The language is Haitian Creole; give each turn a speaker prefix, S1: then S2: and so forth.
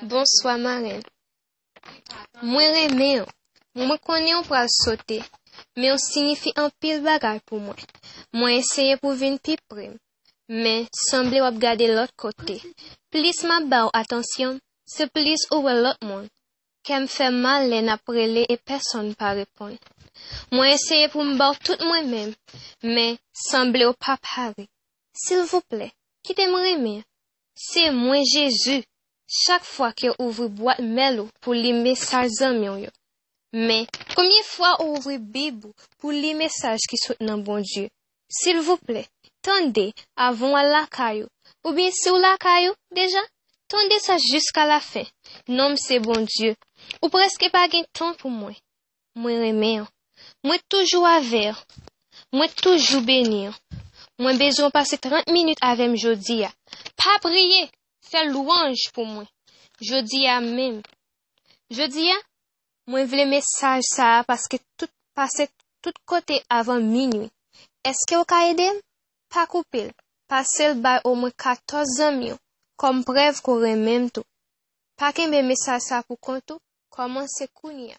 S1: Bonsoy, Maren. Mwen reme yo. Mwen konye yo pral sote. Mwen signifi an pil bagay pou mwen. Mwen esye pou vin pi prem. Men, sanble yo ap gade lot kote. Plis ma ba ou atensyon. Se plis ouwe lot mwen. Kèm fè mal lè na prele e person pa repon. Mwen esye pou mba ou tout mwen men. Men, sanble yo pa pare. Sil vople, ki tem reme? Se mwen Jezu. Chak fwa ke ouvri boat melou pou li mesaj zanmyon yo. Men, komye fwa ouvri bibou pou li mesaj ki sot nan bon Diyo? Sil vople, tende avon an lakay yo. Ou bin sou lakay yo, deja? Tende sa jiska la fe. Nom se bon Diyo. Ou preske pa gen ton pou mwen. Mwen remeyon. Mwen toujou aver. Mwen toujou benyon. Mwen bezon pase 30 minut avem jodi ya. Pa priye. louanj pou mwen. Je di ya mèm. Je di ya, mwen vle mesaj sa paske pase tout kote avan mi nwi. Eske wak a edem? Pak ou pil, pase l bay ou mwen katoz zanm yo, kom brev kore mèm tou. Paken be mesaj sa pou konto, koman se koun ya.